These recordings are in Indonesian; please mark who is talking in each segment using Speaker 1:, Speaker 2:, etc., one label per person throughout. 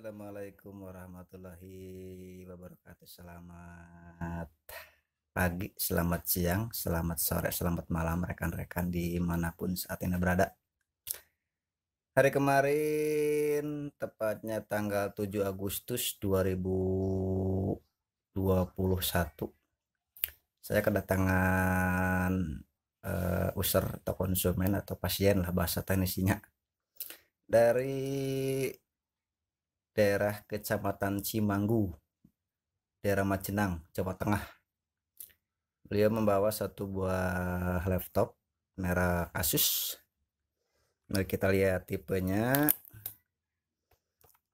Speaker 1: Assalamualaikum warahmatullahi wabarakatuh. Selamat pagi, selamat siang, selamat sore, selamat malam rekan-rekan dimanapun saat ini berada. Hari kemarin, tepatnya tanggal 7 Agustus 2021, saya kedatangan uh, user atau konsumen atau pasien lah bahasa teknisnya dari daerah Kecamatan Cimanggu, daerah Majenang, Jawa Tengah. Beliau membawa satu buah laptop merah Asus. Mari kita lihat tipenya.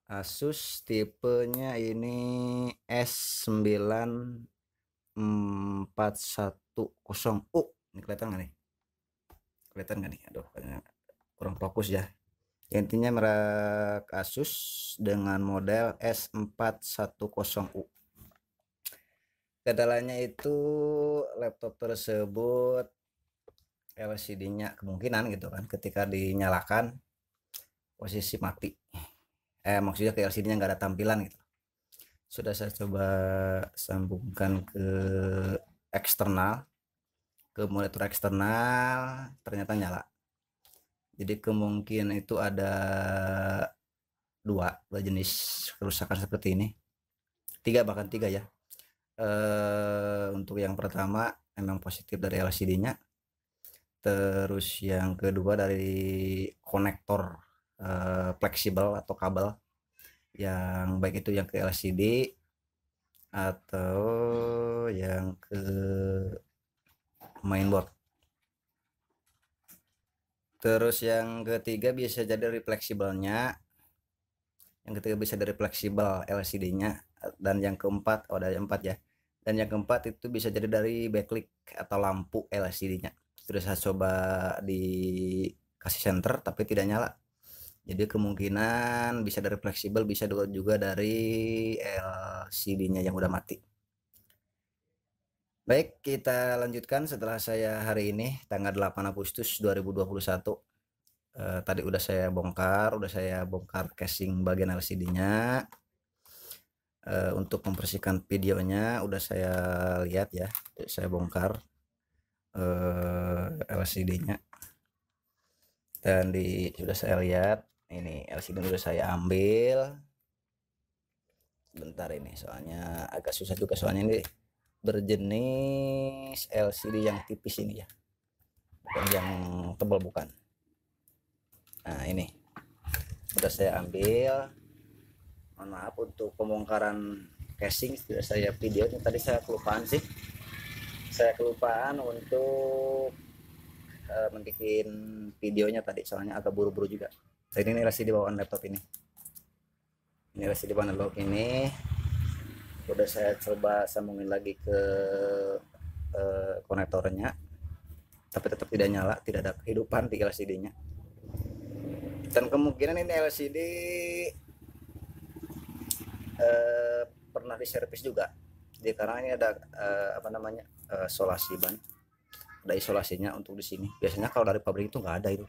Speaker 1: Asus tipenya ini S9410U. Ini kelihatan nggak nih? Kelihatan nggak nih? Aduh, kurang fokus ya intinya merek Asus dengan model S410U kedalanya itu laptop tersebut LCD-nya kemungkinan gitu kan ketika dinyalakan posisi mati eh maksudnya ke LCD-nya nggak ada tampilan gitu sudah saya coba sambungkan ke eksternal ke monitor eksternal ternyata nyala jadi kemungkinan itu ada dua dua jenis kerusakan seperti ini tiga bahkan tiga ya e, untuk yang pertama memang positif dari LCD-nya terus yang kedua dari konektor e, fleksibel atau kabel yang baik itu yang ke LCD atau yang ke mainboard Terus yang ketiga bisa jadi refleksibelnya. Yang ketiga bisa dari fleksibel LCD-nya dan yang keempat oh dari empat ya. Dan yang keempat itu bisa jadi dari backlight atau lampu LCD-nya. Terus saya coba di kasih center tapi tidak nyala. Jadi kemungkinan bisa dari fleksibel bisa juga dari LCD-nya yang udah mati. Baik, kita lanjutkan setelah saya hari ini tanggal 8 Agustus 2021. Uh, eh, tadi udah saya bongkar, udah saya bongkar casing bagian LCD-nya. Eh, untuk membersihkan videonya udah saya lihat ya. Saya bongkar eh, LCD-nya. Dan di sudah saya lihat ini LCD udah saya ambil. Bentar ini soalnya agak susah juga soalnya ini berjenis LCD yang tipis ini ya dan yang tebal bukan nah ini sudah saya ambil mohon maaf untuk pembongkaran casing sudah saya video ini tadi saya kelupaan sih saya kelupaan untuk uh, mendikin videonya tadi soalnya agak buru-buru juga jadi ini LCD bawaan laptop ini ini LCD bawaan laptop ini udah saya coba sambungin lagi ke eh, konektornya tapi tetap tidak nyala tidak ada kehidupan di LCD-nya dan kemungkinan ini LCD eh, pernah diservis juga jadi karena ini ada eh, apa namanya eh, solasi ban ada isolasinya untuk di sini biasanya kalau dari pabrik itu nggak ada itu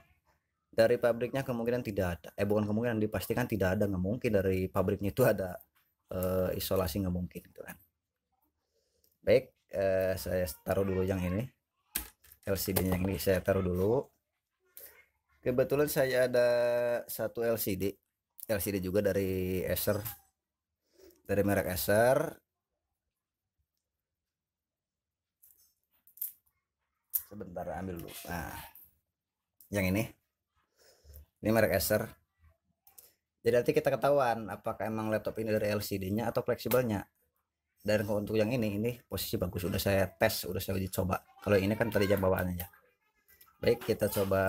Speaker 1: dari pabriknya kemungkinan tidak ada eh bukan kemungkinan dipastikan tidak ada nggak mungkin dari pabriknya itu ada uh, isolasi nggak mungkin gitu kan baik uh, saya taruh dulu yang ini LCD yang ini saya taruh dulu kebetulan saya ada satu LCD LCD juga dari Acer dari merek Acer sebentar ambil dulu nah yang ini ini merek Acer jadi nanti kita ketahuan apakah emang laptop ini dari LCD-nya atau fleksibelnya. Dan untuk yang ini, ini posisi bagus. Udah saya tes, udah saya uji coba. Kalau ini kan tadi jam bawaannya. Baik, kita coba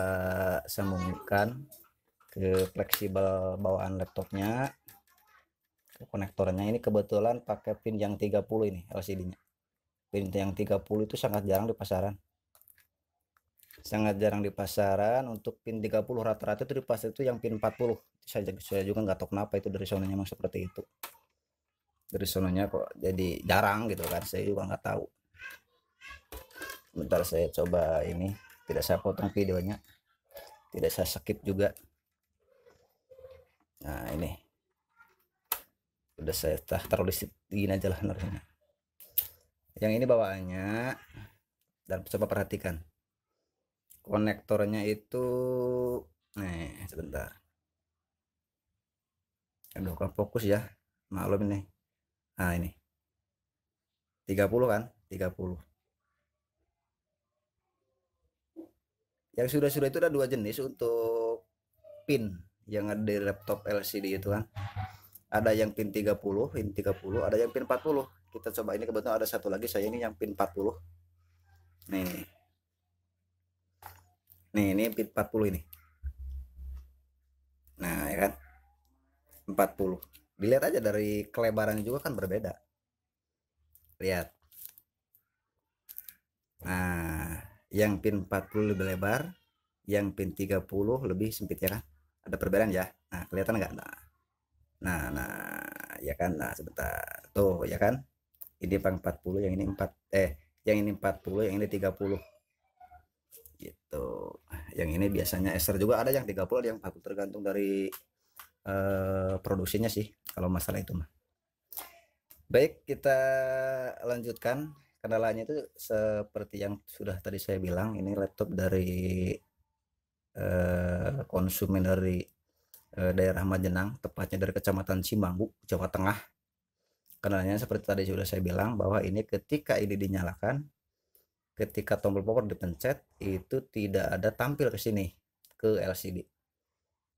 Speaker 1: sambungkan ke fleksibel bawaan laptopnya. Ke konektornya ini kebetulan pakai pin yang 30 ini LCD-nya. Pin yang 30 itu sangat jarang di pasaran sangat jarang di pasaran untuk pin 30 rata-rata itu di pasar itu yang pin 40 saya, saya juga nggak tahu kenapa itu dari sononya memang seperti itu dari sononya kok jadi jarang gitu kan saya juga nggak tahu bentar saya coba ini tidak saya potong videonya tidak saya skip juga nah ini udah saya taruh di sini aja lah naruhnya yang ini bawaannya dan coba perhatikan konektornya itu nih sebentar aduh kan fokus ya maklum ini nah ini 30 kan 30 yang sudah-sudah itu ada dua jenis untuk pin yang ada di laptop LCD itu kan ada yang pin 30 pin 30 ada yang pin 40 kita coba ini kebetulan ada satu lagi saya ini yang pin 40 nih nih ini pit 40 ini nah ya kan 40 dilihat aja dari kelebarannya juga kan berbeda lihat nah yang pin 40 lebih lebar yang pin 30 lebih sempit ya kan ada perbedaan ya nah kelihatan enggak nah nah nah ya kan nah sebentar tuh ya kan ini pang 40 yang ini 4 eh yang ini 40 yang ini 30 gitu yang ini biasanya ester juga ada yang 30 ada yang 40 tergantung dari uh, produksinya sih kalau masalah itu mah baik kita lanjutkan kendalanya itu seperti yang sudah tadi saya bilang ini laptop dari uh, konsumen dari uh, daerah Majenang tepatnya dari kecamatan Cimanggu Jawa Tengah kendalanya seperti tadi sudah saya bilang bahwa ini ketika ini dinyalakan ketika tombol power dipencet itu tidak ada tampil ke sini ke LCD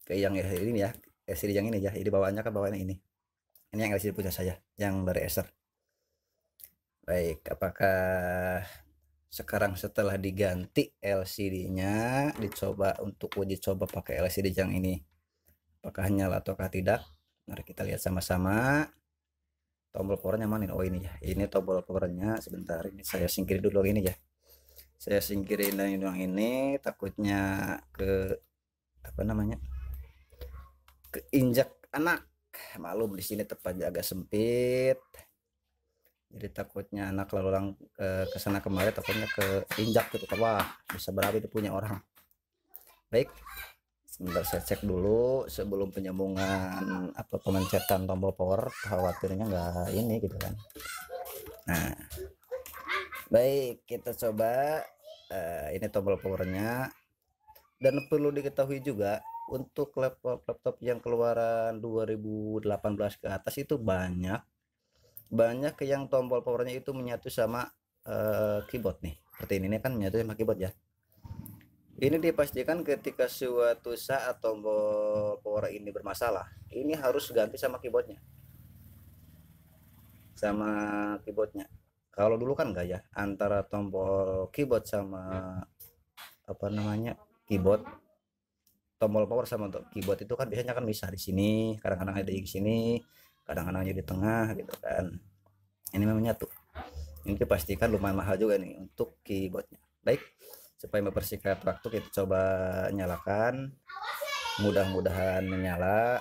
Speaker 1: ke ya, yang ini ya LCD yang ini ya ini bawaannya kan bawaannya ini ini yang LCD punya saya yang dari Acer baik apakah sekarang setelah diganti LCD-nya dicoba untuk uji coba pakai LCD yang ini apakah nyala ataukah tidak mari kita lihat sama-sama tombol powernya mana oh ini ya ini tombol powernya sebentar ini saya singkir dulu ini ya saya singkirin yang ini takutnya ke apa namanya ke injak anak malum di sini tempatnya agak sempit jadi takutnya anak lalu lang ke kesana kemari takutnya ke injak gitu wah bisa berapa itu punya orang baik sebentar saya cek dulu sebelum penyambungan atau pemencetan tombol power khawatirnya enggak ini gitu kan nah Baik, kita coba uh, ini tombol powernya. Dan perlu diketahui juga untuk laptop-laptop yang keluaran 2018 ke atas itu banyak banyak yang tombol powernya itu menyatu sama uh, keyboard nih seperti ini, ini kan menyatu sama keyboard ya ini dipastikan ketika suatu saat tombol power ini bermasalah ini harus ganti sama keyboardnya sama keyboardnya kalau dulu kan enggak ya antara tombol keyboard sama apa namanya keyboard tombol power sama untuk keyboard itu kan biasanya kan bisa di sini kadang-kadang ada di sini kadang-kadang di tengah gitu kan ini memang nyatu ini pastikan lumayan mahal juga nih untuk keyboardnya baik supaya mempersingkat waktu kita coba nyalakan mudah-mudahan menyala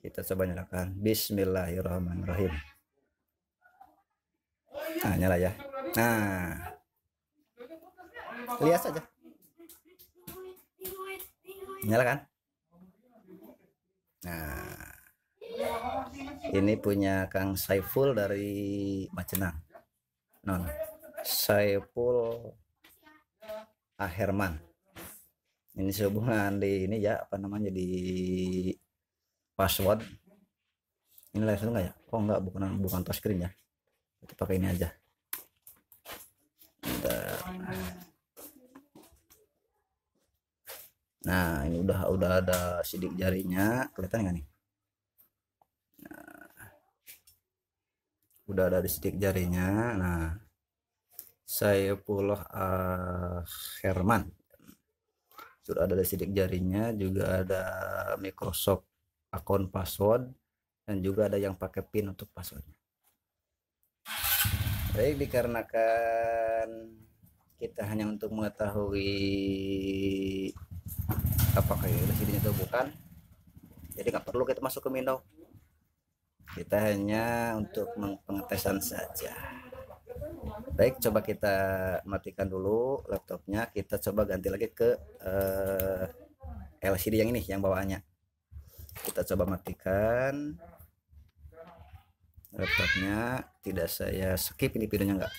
Speaker 1: kita coba nyalakan bismillahirrahmanirrahim nah nyala ya nah lihat saja nyala kan nah ini punya Kang Saiful dari Macenang non Saiful Aherman ini sehubungan di ini ya apa namanya di password ini live enggak ya oh enggak bukan bukan touch ya kita pakai ini aja nah ini udah udah ada sidik jarinya kelihatan nggak nih nah, udah ada di sidik jarinya nah saya pula uh, Herman sudah ada di sidik jarinya juga ada Microsoft akun password dan juga ada yang pakai pin untuk passwordnya Baik, dikarenakan kita hanya untuk mengetahui apakah nya itu bukan. Jadi nggak perlu kita masuk ke window. Kita hanya untuk pengetesan saja. Baik, coba kita matikan dulu laptopnya. Kita coba ganti lagi ke uh, eh, LCD yang ini, yang bawaannya. Kita coba matikan laptopnya tidak saya skip ini videonya enggak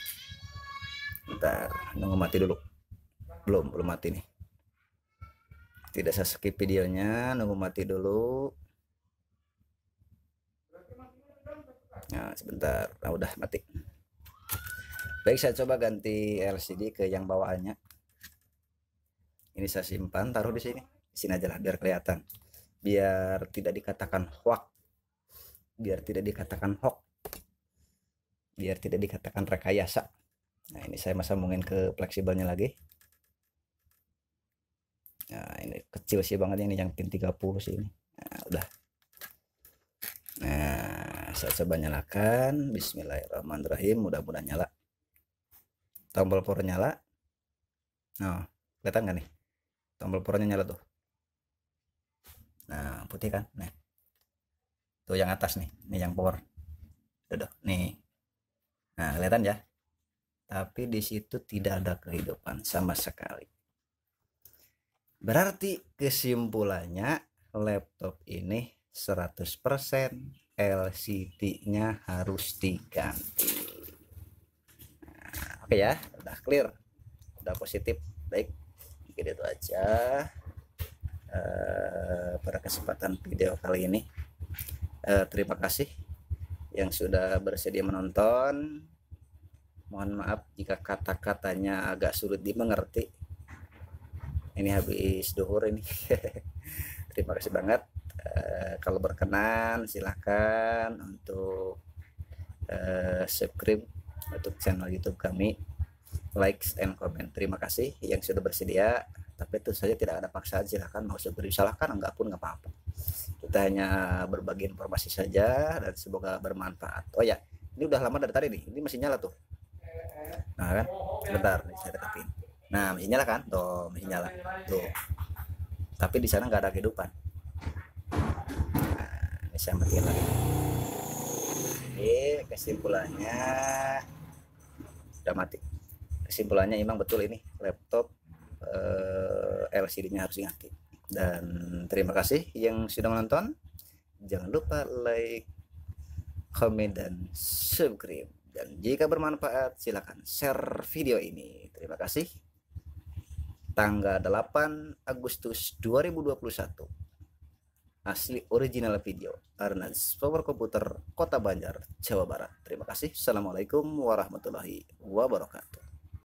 Speaker 1: Ntar nunggu mati dulu belum belum mati nih tidak saya skip videonya nunggu mati dulu nah sebentar nah, udah mati baik saya coba ganti LCD ke yang bawaannya ini saya simpan taruh di sini di sini aja lah biar kelihatan biar tidak dikatakan hoax biar tidak dikatakan hoax biar tidak dikatakan rekayasa nah ini saya mungkin ke fleksibelnya lagi nah ini kecil sih banget ini yang pin 30 sih ini nah, udah nah saya coba nyalakan bismillahirrahmanirrahim mudah-mudahan nyala tombol power nyala nah kelihatan gak nih tombol powernya nyala tuh nah putih kan nah tuh yang atas nih ini yang power tuh, nih nah kelihatan ya tapi di situ tidak ada kehidupan sama sekali berarti kesimpulannya laptop ini 100% LCD-nya harus diganti nah, oke ya udah clear udah positif baik mungkin itu aja uh, pada kesempatan video kali ini eh, terima kasih yang sudah bersedia menonton mohon maaf jika kata-katanya agak sulit dimengerti ini habis duhur ini terima kasih banget uh, kalau berkenan silahkan untuk uh, subscribe untuk channel YouTube kami like and comment terima kasih yang sudah bersedia tapi itu saja tidak ada paksaan silahkan mau subscribe silahkan enggak pun enggak apa-apa kita hanya berbagi informasi saja dan semoga bermanfaat. Oh ya, ini udah lama dari tadi nih. Ini masih nyala tuh. Nah kan, sebentar nih saya deketin. Nah, masih nyala kan? Tuh, masih nyala. Tuh. Tapi di sana nggak ada kehidupan. Nah, ini saya matiin lagi. Oke, kesimpulannya udah mati. Kesimpulannya memang betul ini laptop eh, LCD-nya harus diganti. Dan terima kasih yang sudah menonton. Jangan lupa like, comment, dan subscribe. Dan jika bermanfaat, silakan share video ini. Terima kasih. Tanggal 8 Agustus 2021. Asli original video. Arnaz Power Komputer, Kota Banjar, Jawa Barat. Terima kasih. Assalamualaikum warahmatullahi wabarakatuh.